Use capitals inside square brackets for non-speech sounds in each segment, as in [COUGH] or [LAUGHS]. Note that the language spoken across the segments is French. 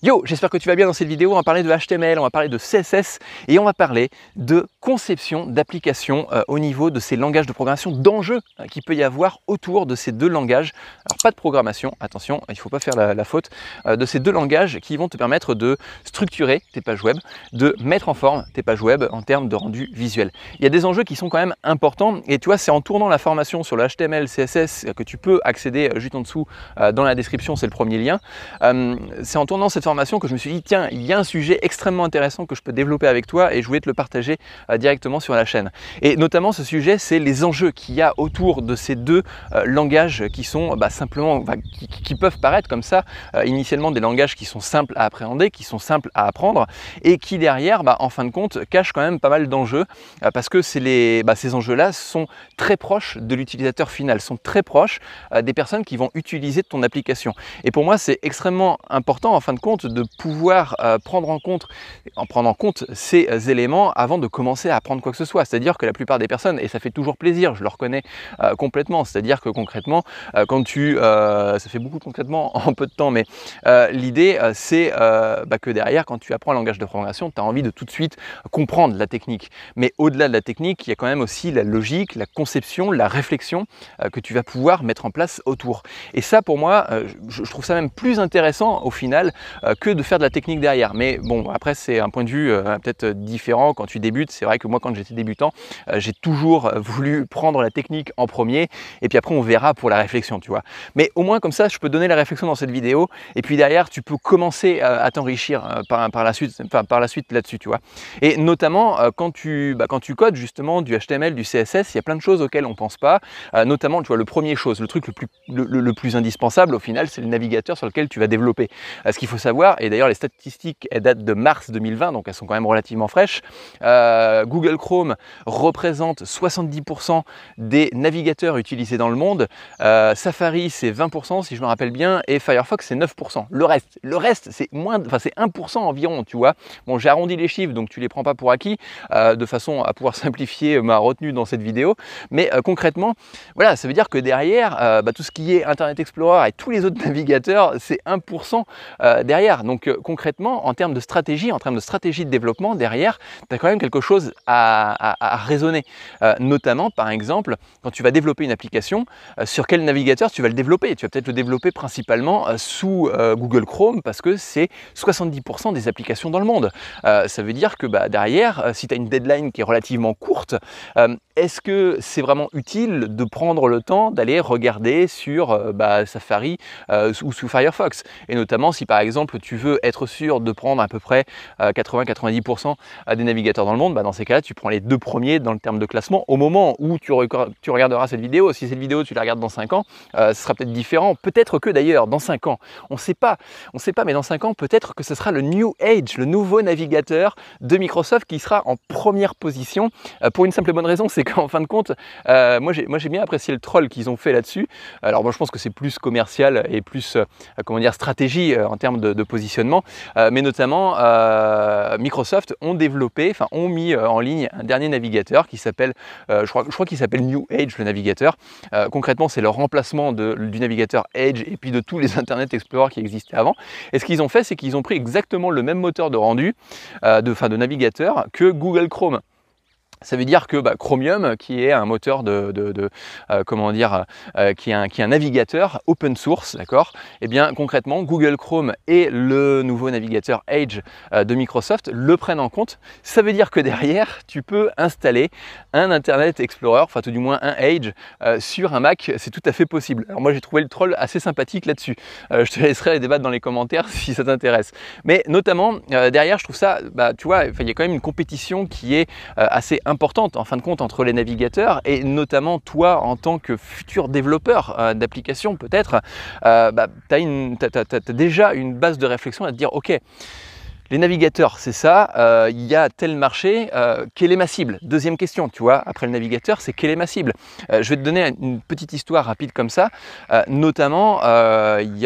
Yo, j'espère que tu vas bien dans cette vidéo. On va parler de HTML, on va parler de CSS et on va parler de conception d'application euh, au niveau de ces langages de programmation, d'enjeux qui euh, qu'il peut y avoir autour de ces deux langages. Alors pas de programmation, attention, il ne faut pas faire la, faute, euh, de ces deux langages qui vont te permettre de structurer tes pages web, de mettre en forme tes pages web en termes de rendu visuel. Il y a des enjeux qui sont quand même importants et tu vois, c'est en tournant la formation sur le HTML, CSS que tu peux accéder juste en dessous dans la description, c'est le premier lien. c'est en tournant cette que je me suis dit, tiens, il y a un sujet extrêmement intéressant que je peux développer avec toi et je voulais te le partager euh, directement sur la chaîne. Et notamment ce sujet, c'est les enjeux qu'il y a autour de ces deux euh, langages qui sont bah, simplement, qui, peuvent paraître comme ça, euh, initialement des langages qui sont simples à appréhender, qui sont simples à apprendre et qui derrière, bah, en fin de compte, cachent quand même pas mal d'enjeux parce que les, bah, ces enjeux-là sont très proches de l'utilisateur final, sont très proches des personnes qui vont utiliser ton application. Et pour moi, c'est extrêmement important en fin de compte de pouvoir euh, prendre en compte, en prendre en compte ces euh, éléments avant de commencer à apprendre quoi que ce soit. C'est-à-dire que la plupart des personnes, et ça fait toujours plaisir, je le reconnais euh, complètement, c'est-à-dire que concrètement, quand tu... ça fait beaucoup concrètement [LAUGHS] en peu de temps, mais l'idée, c'est bah, que derrière, quand tu apprends un langage de programmation, tu as envie de tout de suite comprendre la technique. Mais au-delà de la technique, il y a quand même aussi la logique, la conception, la réflexion que tu vas pouvoir mettre en place autour. Et ça, pour moi, je trouve ça même plus intéressant au final euh, que de faire de la technique derrière. Mais bon, après, c'est un point de vue euh, peut-être euh, différent quand tu débutes. C'est vrai que moi, quand j'étais débutant, j'ai toujours voulu prendre la technique en premier et puis après, on verra pour la réflexion, tu vois. Mais au moins, comme ça, je peux donner la réflexion dans cette vidéo et puis derrière, tu peux commencer à t'enrichir par, par la suite, enfin, par la suite là-dessus, tu vois. Et notamment, quand tu, bah, quand tu codes justement du HTML, du CSS, il y a plein de choses auxquelles on pense pas. notamment, tu vois, le premier chose, le truc le plus, le plus indispensable au final, c'est le navigateur sur lequel tu vas développer. ce qu'il faut savoir, et d'ailleurs les statistiques elles datent de mars 2020, donc elles sont quand même relativement fraîches, euh, Google Chrome représente 70% des navigateurs utilisés dans le monde, euh, Safari c'est 20% si je me rappelle bien, et Firefox c'est 9%. Le reste, le reste c'est moins, enfin c'est 1% environ, tu vois. Bon, j'ai arrondi les chiffres, donc tu les prends pas pour acquis, euh, de façon à pouvoir [LAUGHS] simplifier ma retenue dans cette vidéo, mais concrètement, voilà, ça veut dire que derrière, bah, tout ce qui est Internet Explorer et tous les autres [LAUGHS] navigateurs, c'est 1% derrière. Donc euh, concrètement, en termes de stratégie, en termes de stratégie de développement, derrière, tu as quand même quelque chose à, raisonner. Euh, notamment, par exemple, quand tu vas développer une application, euh, sur quel navigateur tu vas le développer Tu vas peut-être le développer principalement sous Google Chrome parce que c'est 70% des applications dans le monde. ça veut dire que bah, derrière, si tu as une deadline qui est relativement courte, est-ce que c'est vraiment utile de prendre le temps d'aller regarder sur bah, Safari ou sous Firefox Et notamment si par exemple tu veux être sûr de prendre à peu près 80-90% euh, euh, des navigateurs dans le monde, bah, dans ces cas-là, tu prends les deux premiers dans le terme de classement. Au moment où tu, regarderas cette vidéo, si cette vidéo tu la regardes dans 5 ans, euh, ce sera peut-être différent. Peut-être que d'ailleurs, dans 5 ans, on ne sait pas, on sait pas, mais dans 5 ans, peut-être que ce sera le New Age, le nouveau navigateur de Microsoft qui sera en première position pour une simple et bonne raison, c'est [LAUGHS] qu'en fin de compte, moi j'ai bien apprécié le troll qu'ils ont fait là-dessus. Alors moi je pense que c'est plus commercial et plus, comment dire, stratégie en termes de, positionnement, euh, mais notamment euh, Microsoft ont développé, enfin ont mis euh, en ligne un dernier navigateur qui s'appelle, je crois, je crois qu'il s'appelle New Age le navigateur. concrètement, c'est le remplacement du navigateur Edge et puis de tous les [LAUGHS] Internet Explorer qui existaient avant. Et ce qu'ils ont fait, c'est qu'ils ont pris exactement le même moteur de rendu, de, fin, de navigateur que Google Chrome ça veut dire que bah, Chromium, qui est un moteur de, euh, comment dire, euh, euh, qui, est un, navigateur open source, d'accord Eh bien, concrètement, Google Chrome et le nouveau navigateur Edge de Microsoft le prennent en compte. Ça veut dire que derrière, tu peux installer un Internet Explorer, enfin tout du moins un Edge sur un Mac. C'est tout à fait possible. Alors moi, j'ai trouvé le troll assez sympathique là-dessus. je te laisserai débattre dans les commentaires [LAUGHS] si ça t'intéresse. Mais notamment derrière, je trouve ça, bah, tu vois, il y a quand même une compétition qui est assez importante en fin de compte entre les navigateurs et notamment toi en tant que futur développeur d'applications, euh, d'application peut-être, euh, bah, tu as, déjà une base de réflexion à te dire ok, les navigateurs, c'est ça, euh, il y a tel marché, euh, quelle est ma cible Deuxième question, tu vois, après le navigateur, c'est quelle est ma cible euh, Je vais te donner une petite histoire rapide comme ça. notamment, il il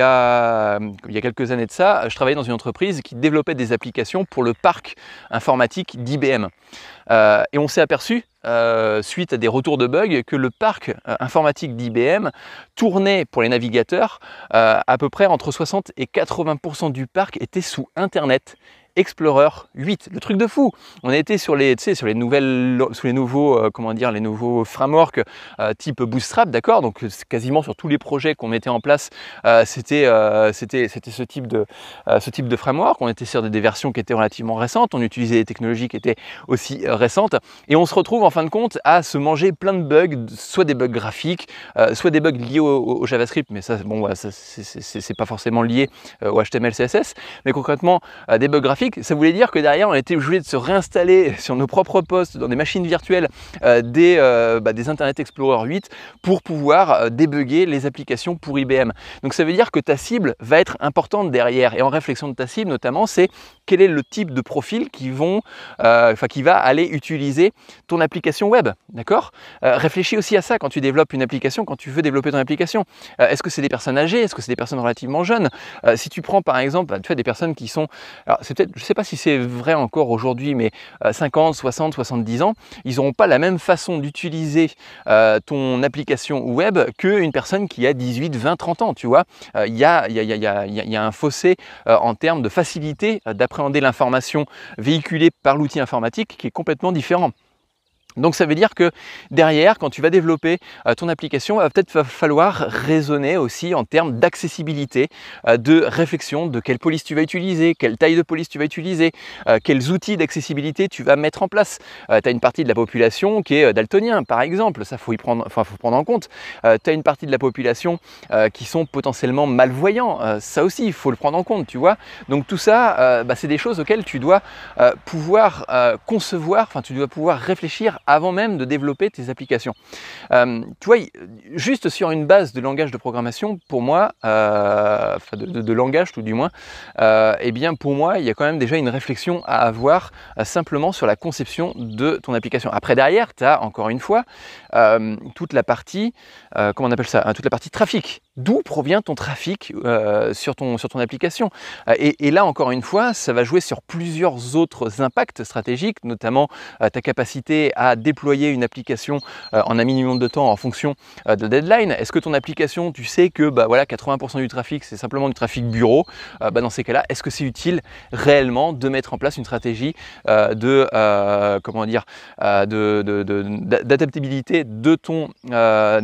y a quelques années de ça, je travaillais dans une entreprise qui développait des applications pour le parc informatique d'IBM. et on s'est aperçu euh, suite à des retours de bugs, que le parc euh, informatique d'IBM tournait pour les navigateurs euh, à peu près entre 60 et 80% du parc était sous Internet. Explorer 8. Le truc de fou. On a été sur les, sur les nouvelles, sur les nouveaux, euh, comment dire, les nouveaux frameworks euh, type Bootstrap, d'accord. Donc euh, quasiment sur tous les projets qu'on mettait en place, c'était, c'était, c'était ce type de, ce type de framework. On était sur des, versions qui étaient relativement récentes. On utilisait des technologies qui étaient aussi récentes. Et on se retrouve en fin de compte à se manger plein de bugs, soit des bugs graphiques, soit des bugs liés au, JavaScript. Mais ça, bon, c'est pas forcément lié au HTML, CSS. Mais concrètement, des bugs graphiques ça voulait dire que derrière, on était obligé de se réinstaller [LAUGHS] sur nos propres postes, dans des machines virtuelles, euh, des, euh, bah, des, Internet Explorer 8 pour pouvoir euh, débugger les applications pour IBM. Donc ça veut dire que ta cible va être importante derrière. Et en réflexion de ta cible, notamment, c'est quel est le type de profil qui, vont, enfin qui va aller utiliser ton application web. D'accord Réfléchis aussi à ça quand tu développes une application, quand tu veux développer ton application. Est-ce que c'est des personnes âgées Est-ce que c'est des personnes relativement jeunes Si tu prends par exemple, bah, tu as des personnes qui sont. Alors c'est peut-être je ne sais pas si c'est vrai encore aujourd'hui, mais 50, 60, 70 ans, ils n'auront pas la même façon d'utiliser euh, ton application web qu'une personne qui a 18, 20, 30 ans, tu vois. Il y, a, un fossé euh, en termes de facilité euh, d'appréhender l'information véhiculée par l'outil informatique qui est complètement différent. Donc ça veut dire que derrière, quand tu vas développer euh, ton application, va peut-être falloir raisonner aussi en termes d'accessibilité, euh, de réflexion de quelle police tu vas utiliser, quelle taille de police tu vas utiliser, euh, quels outils d'accessibilité tu vas mettre en place. tu as une partie de la population qui est daltonien, par exemple, ça faut y prendre, faut prendre en compte. tu as une partie de la population qui sont potentiellement malvoyants, ça aussi il faut le prendre en compte, tu vois. Donc tout ça, bah, c'est des choses auxquelles tu dois pouvoir concevoir, enfin tu dois pouvoir réfléchir avant même de développer tes applications. Euh, tu vois, juste sur une base de langage de programmation, pour moi, euh, de, langage tout du moins, euh, eh bien pour moi, il y a quand même déjà une réflexion à avoir simplement sur la conception de ton application. Après derrière, tu as encore une fois toute la partie, comment on appelle ça, hein, toute la partie trafic d'où provient ton trafic euh, sur, ton, sur ton application. Euh, et, là, encore une fois, ça va jouer sur plusieurs autres impacts stratégiques, notamment euh, ta capacité à déployer une application en un minimum de temps en fonction de deadline. Est-ce que ton application, tu sais que bah, voilà, 80% du trafic, c'est simplement du trafic bureau bah, Dans ces cas-là, est-ce que c'est utile réellement de mettre en place une stratégie de, comment dire, d'adaptabilité de, de, ton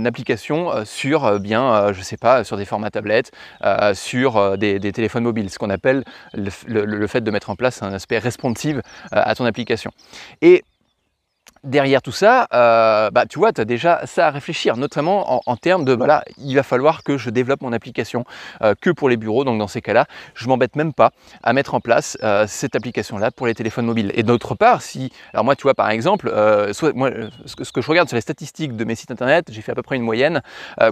application sur, bien, je sais pas, sur des formats tablettes, euh, sur euh, des, téléphones mobiles, ce qu'on appelle le, fait de mettre en place un aspect responsive euh, à ton application. Et derrière tout ça, euh, bah, tu vois, tu as déjà ça à réfléchir, notamment en, termes de, voilà, il va falloir que je développe mon application euh, que pour les bureaux. Donc dans ces cas-là, je m'embête même pas à mettre en place euh, cette application-là pour les téléphones mobiles. Et d'autre part, si, alors moi, tu vois, par exemple, ce que, je regarde sur les statistiques de mes sites internet, j'ai fait à peu près une moyenne,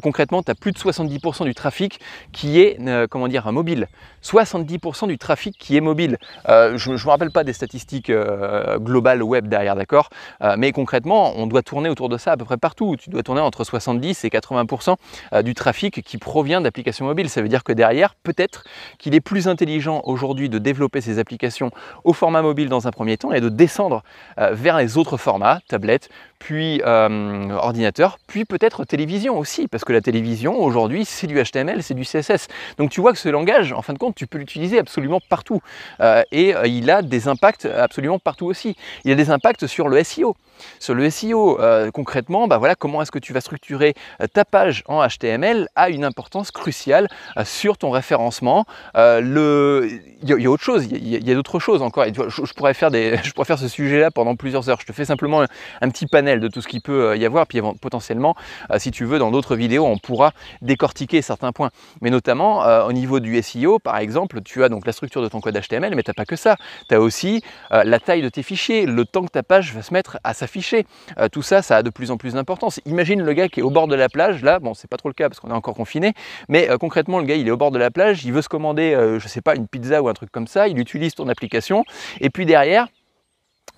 concrètement, tu as plus de 70% du trafic qui est, comment dire, mobile. 70% du trafic qui est mobile. je ne me rappelle pas des statistiques globales web derrière, d'accord mais concrètement, on doit tourner autour de ça à peu près partout. Tu dois tourner entre 70 et 80% euh, du trafic qui provient d'applications mobiles. Ça veut dire que derrière, peut-être qu'il est plus intelligent aujourd'hui de développer ces applications au format mobile dans un premier temps et de descendre euh, vers les autres formats, tablettes, puis euh, ordinateur, puis peut-être télévision aussi, parce que la télévision aujourd'hui c'est du HTML, c'est du CSS. Donc tu vois que ce langage, en fin de compte, tu peux l'utiliser absolument partout. Euh, et euh, il a des impacts absolument partout aussi. Il a des impacts sur le SEO. Sur le SEO, concrètement, bah voilà, comment est-ce que tu vas structurer ta page en HTML a une importance cruciale sur ton référencement. Il y, a, autre chose, il y a, d'autres choses encore. Et, je, pourrais faire des... [LAUGHS] je pourrais ce sujet-là pendant plusieurs heures. Je te fais simplement un, un petit panel de tout ce qu'il peut euh, y avoir. Puis potentiellement, euh, si tu veux, dans d'autres vidéos, on pourra décortiquer certains points. Mais notamment, euh, au niveau du SEO, par exemple, tu as donc la structure de ton code HTML, mais tu n'as pas que ça. Tu as aussi la taille de tes fichiers, le temps que ta page va se mettre à s'afficher. tout ça, ça a de plus en plus d'importance. Imagine le gars qui est au bord de la plage, là, bon, c'est pas trop le cas parce qu'on est encore confiné, mais concrètement, le gars, il est au bord de la plage, il veut se commander, je sais pas, une pizza ou un truc comme ça, il utilise ton application, et puis derrière,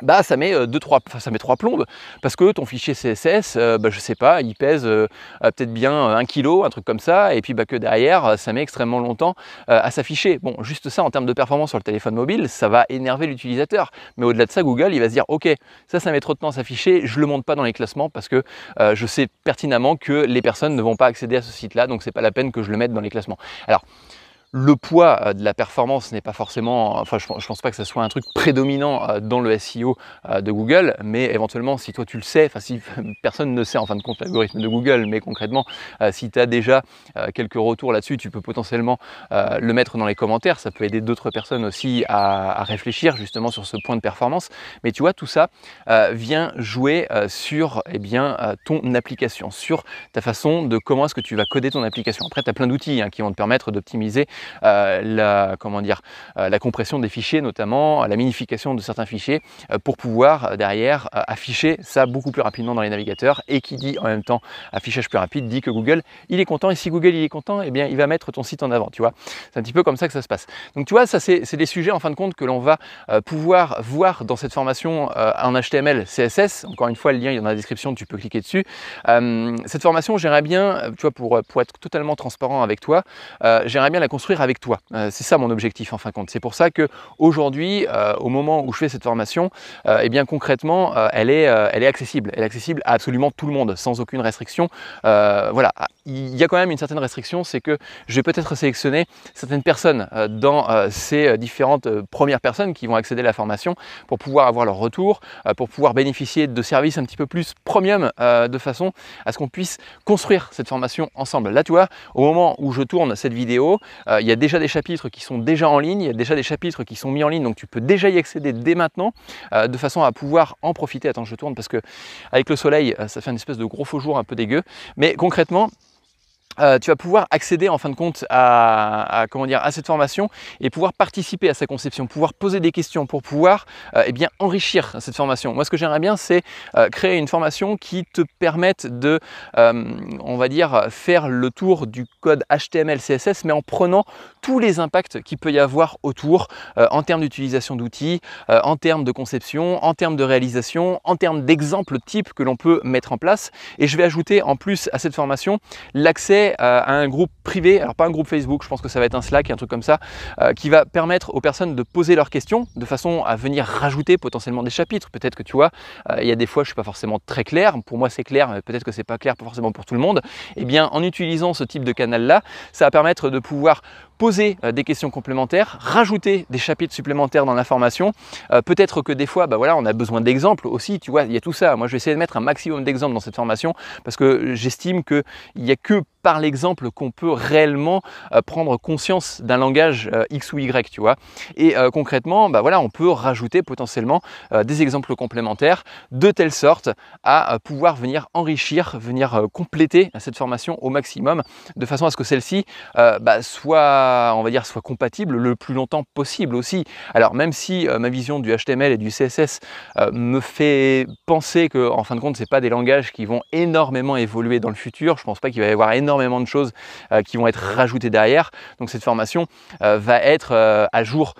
bah, ça met euh, trois ça met trois plombes parce que ton fichier CSS euh, bah, je sais pas il pèse euh, peut-être bien un kilo un truc comme ça et puis bah, que derrière ça met extrêmement longtemps à s'afficher bon juste ça en termes de performance sur le téléphone mobile ça va énerver l'utilisateur mais au-delà de ça Google il va se dire ok ça ça met trop de temps à s'afficher je le monte pas dans les classements parce que je sais pertinemment que les personnes ne vont pas accéder à ce site là donc c'est pas la peine que je le mette dans les classements alors le poids euh, de la performance n'est pas forcément, enfin je, ne pense pas que ce soit un truc prédominant euh, dans le SEO euh, de Google, mais éventuellement si toi tu le sais, enfin si [LAUGHS] personne ne sait en fin de compte l'algorithme de Google, mais concrètement si tu as déjà quelques retours là-dessus, tu peux potentiellement le mettre dans les commentaires, ça peut aider d'autres personnes aussi à, réfléchir justement sur ce point de performance, mais tu vois tout ça vient jouer sur eh bien, ton application, sur ta façon de comment est-ce que tu vas coder ton application. Après tu as plein d'outils hein, qui vont te permettre d'optimiser euh, la, comment dire, euh, la compression des fichiers, notamment la minification de certains fichiers, euh, pour pouvoir derrière afficher ça beaucoup plus rapidement dans les navigateurs. Et qui dit en même temps affichage plus rapide, dit que Google, il est content. Et si Google, il est content, et eh bien, il va mettre ton site en avant, tu vois. C'est un petit peu comme ça que ça se passe. Donc, tu vois, ça, c'est des sujets, en fin de compte, que l'on va pouvoir voir dans cette formation en HTML, CSS. Encore une fois, le lien il est dans la description, tu peux cliquer dessus. cette formation, j'aimerais bien, tu vois, pour, pour être totalement transparent avec toi, j'aimerais bien la construire avec toi. Euh, c'est ça mon objectif en fin de compte. C'est pour ça que aujourd'hui, euh, au moment où je fais cette formation, et euh, eh bien concrètement, elle est, elle est accessible. Elle est accessible à absolument tout le monde, sans aucune restriction. voilà, ah, il y a quand même une certaine restriction, c'est que je vais peut-être sélectionner certaines personnes dans ces différentes premières personnes qui vont accéder à la formation pour pouvoir avoir leur retour, pour pouvoir bénéficier de services un petit peu plus premium de façon à ce qu'on puisse construire cette formation ensemble. Là, tu vois, au moment où je tourne cette vidéo, il y a déjà des chapitres qui sont déjà en ligne, il y a déjà des chapitres qui sont mis en ligne, donc tu peux déjà y accéder dès maintenant, euh, de façon à pouvoir en profiter. Attends, je tourne parce que avec le soleil, euh, ça fait une espèce de gros faux jour un peu dégueu. Mais concrètement, euh, tu vas pouvoir accéder en fin de compte à, comment dire, à cette formation et pouvoir participer à sa conception, pouvoir poser des questions pour pouvoir euh, eh bien, enrichir cette formation. Moi, ce que j'aimerais bien, c'est euh, créer une formation qui te permette de, on va dire, faire le tour du code HTML, CSS, mais en prenant tous les impacts qu'il peut y avoir autour euh, en termes d'utilisation d'outils, euh, en termes de conception, en termes de réalisation, en termes d'exemples types que l'on peut mettre en place. Et je vais ajouter en plus à cette formation l'accès euh, à un groupe privé, alors pas un groupe Facebook, je pense que ça va être un Slack, un truc comme ça, qui va permettre aux personnes de poser leurs questions de façon à venir rajouter potentiellement des chapitres. Peut-être que tu vois, il y a des fois je suis pas forcément très clair, pour moi c'est clair, mais peut-être que c'est pas clair forcément pour tout le monde. Et eh bien en utilisant ce type de canal là, ça va permettre de pouvoir poser euh, des questions complémentaires, rajouter des chapitres supplémentaires dans la formation. Euh, peut-être que des fois, bah voilà, on a besoin d'exemples aussi, tu vois, il y a tout ça. Moi, je vais essayer de mettre un maximum d'exemples dans cette formation parce que j'estime qu'il n'y a que par l'exemple qu'on peut réellement euh, prendre conscience d'un langage euh, X ou Y, tu vois. Et euh, concrètement, bah voilà, on peut rajouter potentiellement des exemples complémentaires de telle sorte à pouvoir venir enrichir, venir compléter cette formation au maximum de façon à ce que celle-ci bah soit, on va dire, soit compatible le plus longtemps possible aussi. Alors même si ma vision du HTML et du CSS me fait penser que, en fin de compte, ce c'est pas des langages qui vont énormément évoluer dans le futur, je pense pas qu'il va y avoir énormément énormément de choses euh, qui vont être rajoutées derrière. Donc cette formation euh, va être euh, à jour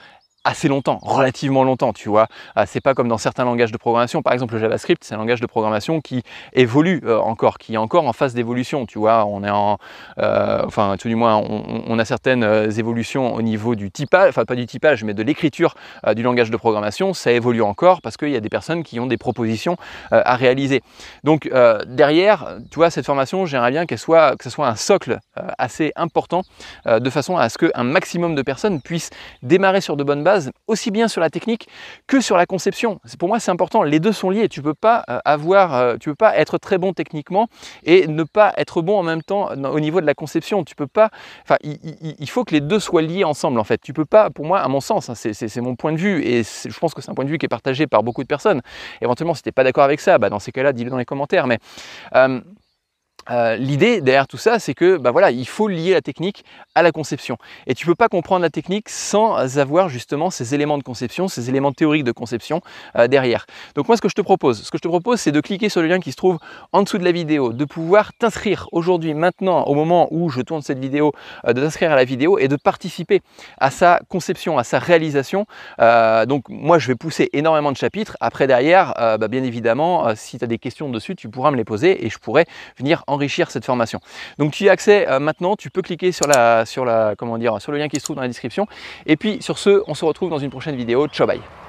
assez longtemps, relativement longtemps, tu vois. Ah, c'est pas comme dans certains langages de programmation. Par exemple, le JavaScript, c'est un langage de programmation qui évolue euh, encore, qui est encore en phase d'évolution, tu vois. On est en, euh, enfin, tout du moins, on, a certaines euh, évolutions au niveau du typage, enfin pas du typage, mais de l'écriture du langage de programmation. Ça évolue encore parce qu'il y a des personnes qui ont des propositions à réaliser. Donc derrière, tu vois, cette formation, j'aimerais bien qu'elle soit, que ce soit un socle assez important, de façon à ce qu'un maximum de personnes puissent démarrer sur de bonnes bases aussi bien sur la technique que sur la conception. Pour moi, c'est important. Les deux sont liés. Tu peux pas euh, avoir, euh, tu peux pas être très bon techniquement et ne pas être bon en même temps euh, au niveau de la conception. Tu peux pas. Enfin, il, faut que les deux soient liés ensemble. En fait, tu peux pas. Pour moi, à mon sens, hein, c'est mon point de vue et je pense que c'est un point de vue qui est partagé par beaucoup de personnes. Éventuellement, si tu n'es pas d'accord avec ça, bah, dans ces cas-là, dis-le dans les commentaires. Mais euh, l'idée derrière tout ça, c'est que bah voilà, il faut lier la technique à la conception. Et tu ne peux pas comprendre la technique sans avoir justement ces éléments de conception, ces éléments théoriques de conception euh, derrière. Donc moi, ce que je te propose, ce que je te propose, c'est de cliquer sur le lien qui se trouve en dessous de la vidéo, de pouvoir t'inscrire aujourd'hui, maintenant, au moment où je tourne cette vidéo, euh, de t'inscrire à la vidéo et de participer à sa conception, à sa réalisation. donc moi, je vais pousser énormément de chapitres. Après, derrière, bah, bien évidemment, si tu as des questions dessus, tu pourras me les poser et je pourrai venir en enrichir cette formation. Donc tu y as accès euh, maintenant, tu peux cliquer sur, la, sur, la, comment dire, sur le lien qui se trouve dans la description. Et puis sur ce, on se retrouve dans une prochaine vidéo. Ciao bye